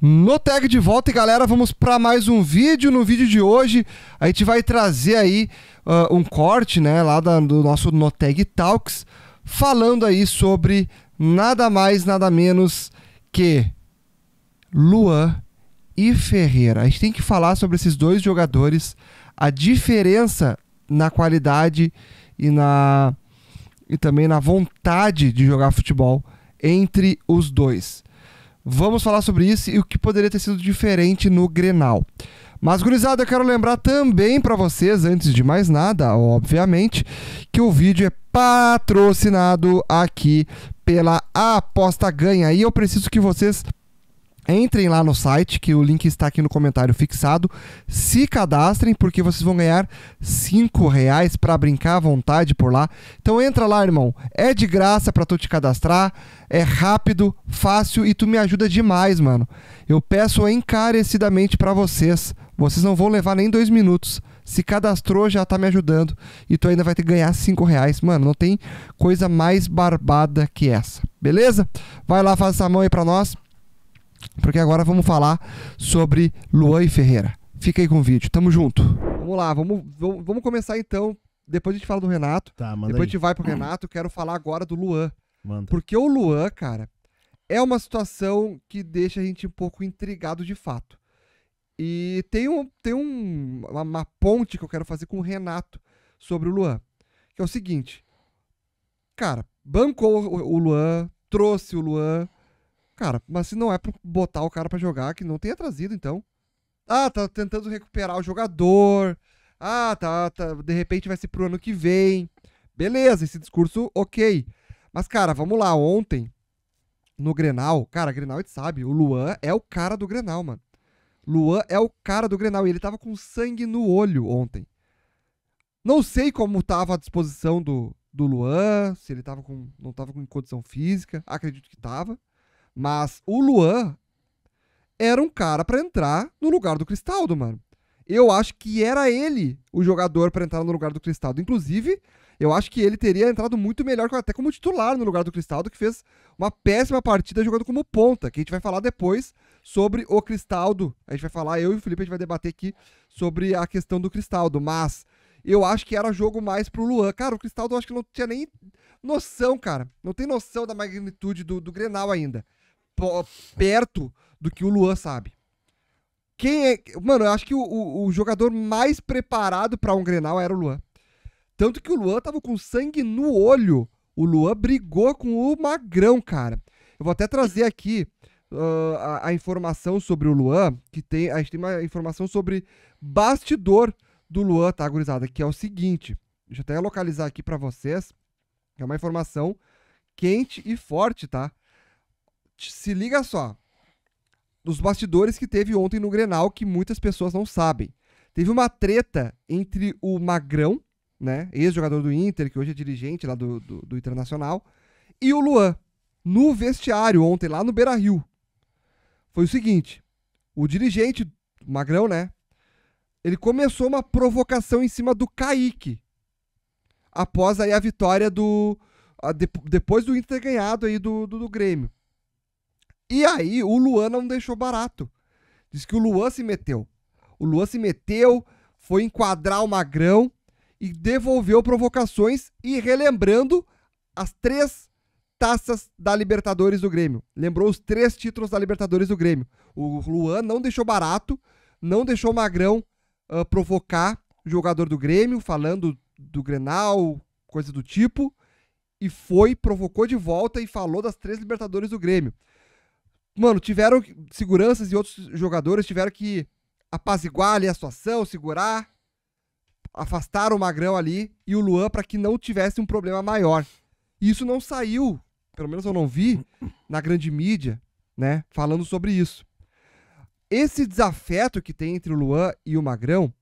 No tag de volta e galera, vamos para mais um vídeo. No vídeo de hoje, a gente vai trazer aí uh, um corte, né, lá da, do nosso No Tag Talks, falando aí sobre nada mais, nada menos que Luan e Ferreira. A gente tem que falar sobre esses dois jogadores, a diferença na qualidade e na e também na vontade de jogar futebol entre os dois. Vamos falar sobre isso e o que poderia ter sido diferente no Grenal. Mas, gurizada, eu quero lembrar também para vocês, antes de mais nada, obviamente, que o vídeo é patrocinado aqui pela Aposta Ganha. E eu preciso que vocês Entrem lá no site, que o link está aqui no comentário fixado. Se cadastrem, porque vocês vão ganhar 5 reais para brincar à vontade por lá. Então entra lá, irmão. É de graça para tu te cadastrar. É rápido, fácil e tu me ajuda demais, mano. Eu peço encarecidamente para vocês. Vocês não vão levar nem dois minutos. Se cadastrou, já tá me ajudando. E tu ainda vai ter que ganhar 5 reais. Mano, não tem coisa mais barbada que essa. Beleza? Vai lá, faz essa mão aí pra nós porque agora vamos falar sobre Luan e Ferreira. Fica aí com o vídeo, tamo junto. Vamos lá, vamos, vamos, começar então. Depois a gente fala do Renato. Tá, manda Depois aí. a gente vai pro Renato. Quero falar agora do Luan. Manda. Porque o Luan, cara, é uma situação que deixa a gente um pouco intrigado de fato. E tem, um, tem um, uma, uma ponte que eu quero fazer com o Renato sobre o Luan. Que é o seguinte. Cara, bancou o Luan, trouxe o Luan cara. Mas se não é pra botar o cara para jogar, que não tenha trazido, então. Ah, tá tentando recuperar o jogador. Ah, tá, tá. De repente vai ser pro ano que vem. Beleza, esse discurso, ok. Mas, cara, vamos lá. Ontem, no Grenal, cara, Grenal, a gente sabe, o Luan é o cara do Grenal, mano. Luan é o cara do Grenal. E ele tava com sangue no olho ontem. Não sei como tava a disposição do, do Luan, se ele tava com, não tava com condição física. Acredito que tava. Mas o Luan era um cara para entrar no lugar do Cristaldo, mano. Eu acho que era ele o jogador para entrar no lugar do Cristaldo. Inclusive, eu acho que ele teria entrado muito melhor, até como titular no lugar do Cristaldo, que fez uma péssima partida jogando como ponta, que a gente vai falar depois sobre o Cristaldo. A gente vai falar, eu e o Felipe, a gente vai debater aqui sobre a questão do Cristaldo, mas eu acho que era jogo mais pro Luan. Cara, o Cristaldo eu acho que não tinha nem noção, cara. Não tem noção da magnitude do, do Grenal ainda perto do que o Luan sabe. Quem é. Mano, eu acho que o, o, o jogador mais preparado para um Grenal era o Luan. Tanto que o Luan tava com sangue no olho. O Luan brigou com o Magrão, cara. Eu vou até trazer aqui uh, a, a, informação sobre o Luan, que tem. A gente tem uma informação sobre bastidor do Luan, tá, gurizada? Que é o seguinte. Deixa eu até localizar aqui para vocês. É uma informação quente e forte, tá? se liga só. Os bastidores que teve ontem no Grenal, que muitas pessoas não sabem. Teve uma treta entre o Magrão, né? Ex-jogador do Inter, que hoje é dirigente lá do, do, do Internacional, e o Luan. No vestiário ontem, lá no Beira Rio. Foi o seguinte: o dirigente, o Magrão, né? Ele começou uma provocação em cima do Kaique. Após aí a vitória do. A, de, depois do Inter ter ganhado aí do, do, do Grêmio. E aí o Luan não deixou barato. Diz que o Luan se meteu. O Luan se meteu, foi enquadrar o Magrão e devolveu provocações e relembrando as três taças da Libertadores do Grêmio. Lembrou os três títulos da Libertadores do Grêmio. O Luan não deixou barato, não deixou o Magrão uh, provocar o jogador do Grêmio, falando do Grenal, coisa do tipo, e foi, provocou de volta e falou das três Libertadores do Grêmio mano, tiveram seguranças e outros jogadores tiveram que apaziguar ali a situação, segurar, afastar o Magrão ali e o Luan para que não tivesse um problema maior. E isso não saiu, pelo menos eu não vi na grande mídia, né, falando sobre isso. Esse desafeto que tem entre o Luan e o Magrão,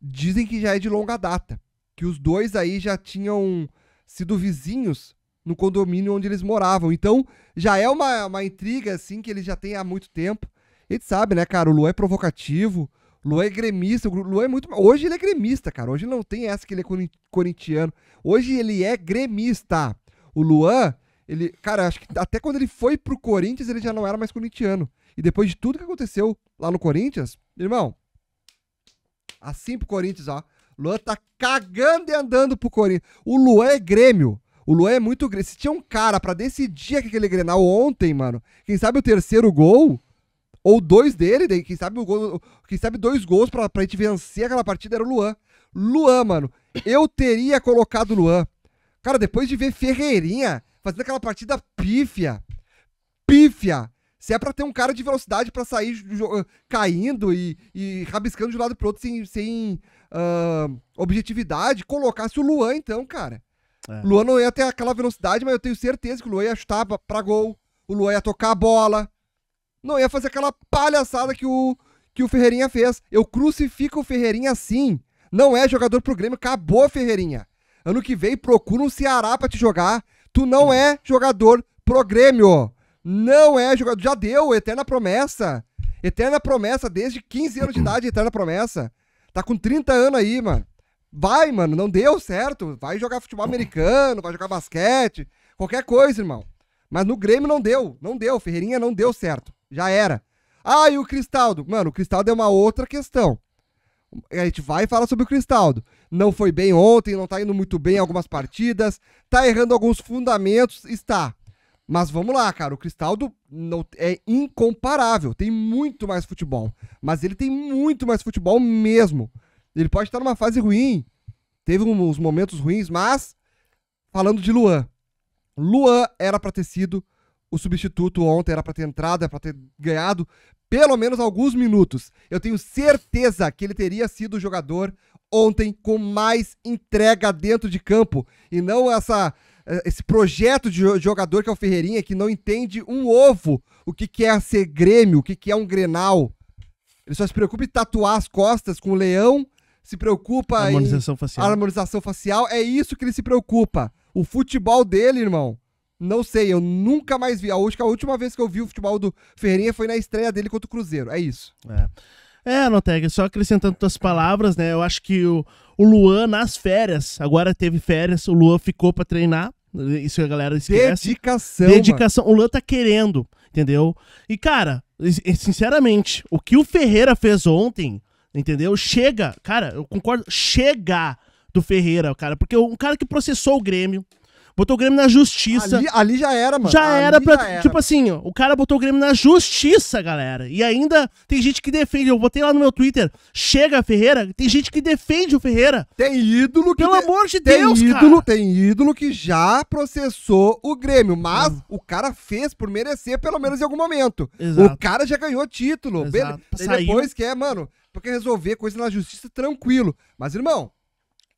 dizem que já é de longa data, que os dois aí já tinham sido vizinhos no condomínio onde eles moravam. Então, já é uma, uma intriga, assim, que ele já tem há muito tempo. E gente sabe, né, cara? O Luan é provocativo, o Luan é gremista, o Luan é muito. Hoje ele é gremista, cara. Hoje não tem essa que ele é corintiano. Hoje ele é gremista. O Luan, ele. Cara, acho que até quando ele foi pro Corinthians, ele já não era mais corintiano. E depois de tudo que aconteceu lá no Corinthians, irmão, assim pro Corinthians, ó. Luan tá cagando e andando pro Corinthians. O Luan é Grêmio. O Luan é muito. Se tinha um cara para decidir aquele Grenal ontem, mano, quem sabe o terceiro gol, ou dois dele, daí, quem sabe o gol, quem sabe dois gols pra, pra gente vencer aquela partida era o Luan. Luan, mano, eu teria colocado o Luan. Cara, depois de ver Ferreirinha fazendo aquela partida pífia, pífia, se é pra ter um cara de velocidade para sair caindo e, e, rabiscando de um lado pro outro sem, sem uh, objetividade, colocasse o Luan então, cara. É. Luan não ia ter aquela velocidade, mas eu tenho certeza que o Luan ia chutar pra, pra gol, o Luan ia tocar a bola, não ia fazer aquela palhaçada que o, que o Ferreirinha fez. Eu crucifico o Ferreirinha assim. Não é jogador pro Grêmio, acabou, Ferreirinha. Ano que vem procura um Ceará pra te jogar. Tu não é jogador pro Grêmio. Não é jogador. Já deu, eterna promessa. Eterna promessa, desde 15 anos de idade, eterna promessa. Tá com 30 anos aí, mano. Vai, mano, não deu certo. Vai jogar futebol americano, vai jogar basquete, qualquer coisa, irmão. Mas no Grêmio não deu, não deu. Ferreirinha não deu certo. Já era. Ah, e o Cristaldo? Mano, o Cristaldo é uma outra questão. A gente vai falar sobre o Cristaldo. Não foi bem ontem, não tá indo muito bem em algumas partidas, tá errando alguns fundamentos, está. Mas vamos lá, cara. O Cristaldo não, é incomparável. Tem muito mais futebol. Mas ele tem muito mais futebol mesmo. Ele pode estar numa fase ruim, teve uns momentos ruins, mas falando de Luan. Luan era para ter sido o substituto ontem, era para ter entrado, era para ter ganhado pelo menos alguns minutos. Eu tenho certeza que ele teria sido o jogador ontem com mais entrega dentro de campo e não essa eh, esse projeto de jogador que é o Ferreirinha que não entende um ovo o que, que é ser Grêmio, o que, que é um Grenal. Ele só se preocupa em tatuar as costas com o leão se preocupa harmonização em facial. harmonização facial. É isso que ele se preocupa. O futebol dele, irmão, não sei, eu nunca mais vi. A última, a última vez que eu vi o futebol do Ferreirinha foi na estreia dele contra o Cruzeiro. É isso. É. É, Noteg, só acrescentando tuas palavras, né? Eu acho que o, o Luan nas férias, agora teve férias, o Luan ficou para treinar. Isso a galera esquece. Dedicação. Dedicação. Mano. O Luan tá querendo, entendeu? E, cara, sinceramente, o que o Ferreira fez ontem Entendeu? Chega, cara, eu concordo, chega do Ferreira, cara, porque é um cara que processou o Grêmio, Botou o Grêmio na justiça. Ali, ali já era, mano. Já ali era pra. Já era. Tipo assim, ó, o cara botou o Grêmio na justiça, galera. E ainda tem gente que defende. Eu botei lá no meu Twitter. Chega Ferreira. Tem gente que defende o Ferreira. Tem ídolo que. Pelo de... amor de tem Deus, ídolo, cara. Tem ídolo que já processou o Grêmio. Mas hum. o cara fez por merecer, pelo menos em algum momento. Exato. O cara já ganhou título. Exato. Beleza. Depois que é, mano. Porque resolver coisa na justiça tranquilo. Mas, irmão,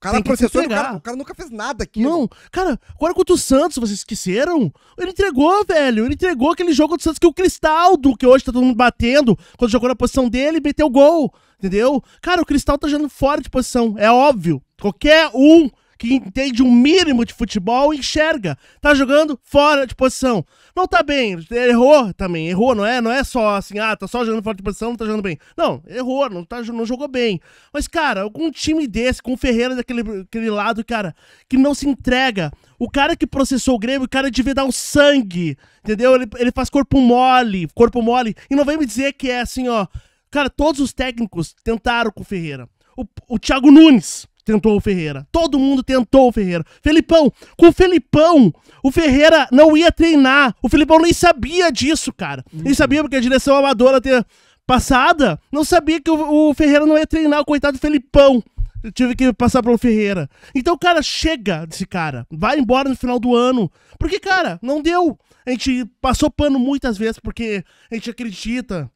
cara tem processou, o cara, o cara nunca fez nada aqui. Não, cara, agora contra o Santos, vocês esqueceram? Ele entregou, velho. Ele entregou aquele jogo do Santos que o Cristaldo, que hoje tá todo mundo batendo, quando jogou na posição dele, meteu gol. Entendeu? Cara, o Cristal tá jogando fora de posição. É óbvio. Qualquer um que entende um mínimo de futebol, enxerga. Tá jogando fora de posição. Não tá bem, errou também, errou, não é? Não é só assim, ah, tá só jogando fora de posição, não tá jogando bem. Não, errou, não, tá, não jogou bem. Mas, cara, algum time desse, com o Ferreira daquele aquele lado, cara, que não se entrega. O cara que processou o Grêmio, o cara devia dar o um sangue, entendeu? Ele, ele faz corpo mole, corpo mole. E não vem me dizer que é assim, ó. Cara, todos os técnicos tentaram com o Ferreira. O, o Thiago Nunes tentou o Ferreira. Todo mundo tentou o Ferreira. Felipão, com o Felipão, o Ferreira não ia treinar. O Felipão nem sabia disso, cara. Uhum. sabia porque a direção amadora ter passada, não sabia que o, o Ferreira não ia treinar, o coitado do Felipão. Eu tive que passar pelo Ferreira. Então, cara, chega desse cara. Vai embora no final do ano. Porque, cara, não deu. A gente passou pano muitas vezes porque a gente acredita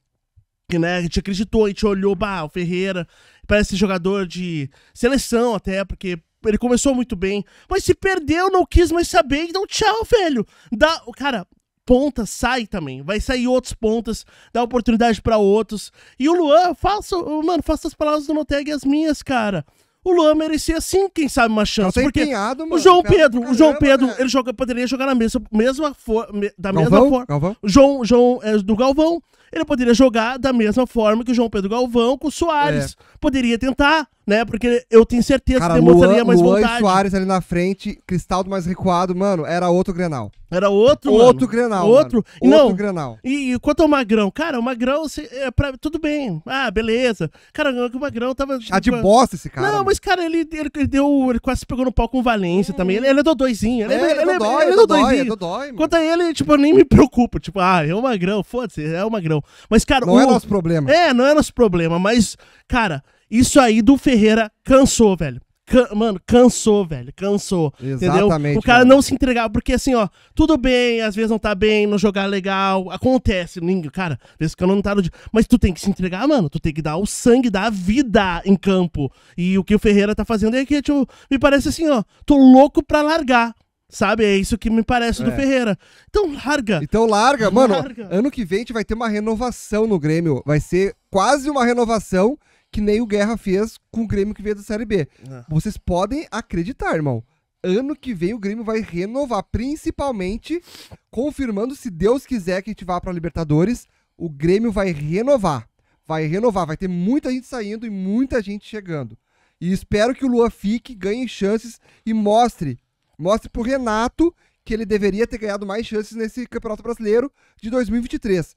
né? A gente acreditou, a gente olhou, bah, o Ferreira parece jogador de seleção até, porque ele começou muito bem, mas se perdeu, não quis mais saber, então tchau, velho. Dá, cara, ponta sai também, vai sair outros pontas, dá oportunidade para outros. E o Luan, faça, mano, faça as palavras do Noteg as minhas, cara. O Luan merecia sim, quem sabe, uma chance. Tá porque empenhado, mano, o João Pedro, caramba, o João Pedro, ele joga, poderia jogar na mesma, mesma for, me, da Galvão? mesma forma. Galvão? João, João é, do Galvão ele poderia jogar da mesma forma que o João Pedro Galvão com o Soares. É. Poderia tentar né? Porque eu tenho certeza Cara, que demonstraria Luan, mais Luan vontade. E Soares ali na frente, Cristaldo mais recuado, mano, era outro Grenal. Era outro, Outro mano. Grenal, Outro. Mano. Não, outro Grenal. E, e, quanto ao Magrão, cara, o Magrão, se, é pra, tudo bem. Ah, beleza. Cara, o Magrão tava... Tá de tipo, bosta esse cara. Não, mano. mas cara, ele, ele, ele, deu... Ele quase pegou no pau com o Valência hum. também. Ele, ele é dodóizinho. Ele é, ele, ele é, é dodói, ele é, é dodóizinho. É quanto a ele, tipo, eu nem me preocupo. Tipo, ah, é o Magrão, foda-se, é o Magrão. Mas, cara... Não o... é nosso problema. É, não é nosso problema, mas, cara... Isso aí do Ferreira cansou, velho. Can, mano, cansou, velho. Cansou. Exatamente. Entendeu? O cara mano. não se entregava, porque assim, ó, tudo bem, às vezes não tá bem, não jogar legal. Acontece, ninguém, cara, às vezes eu não tá no dia. Mas tu tem que se entregar, mano. Tu tem que dar o sangue, dar a vida em campo. E o que o Ferreira tá fazendo é que, tipo, me parece assim, ó, tô louco pra largar. Sabe? É isso que me parece é. do Ferreira. Então larga. Então larga, mano. Larga. Ano que vem a gente vai ter uma renovação no Grêmio. Vai ser quase uma renovação que nem o Guerra fez com o Grêmio que veio da Série B. É. Vocês podem acreditar, irmão. Ano que vem o Grêmio vai renovar, principalmente confirmando, se Deus quiser, que a gente vá para Libertadores. O Grêmio vai renovar. Vai renovar, vai ter muita gente saindo e muita gente chegando. E espero que o Lua fique, ganhe chances e mostre. Mostre pro Renato que ele deveria ter ganhado mais chances nesse Campeonato Brasileiro de 2023.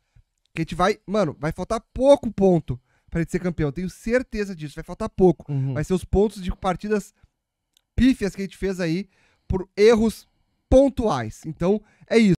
Que a gente vai, mano, vai faltar pouco ponto para ele ser campeão. Tenho certeza disso, vai faltar pouco. Uhum. Vai ser os pontos de partidas pífias que a gente fez aí por erros pontuais. Então, é isso.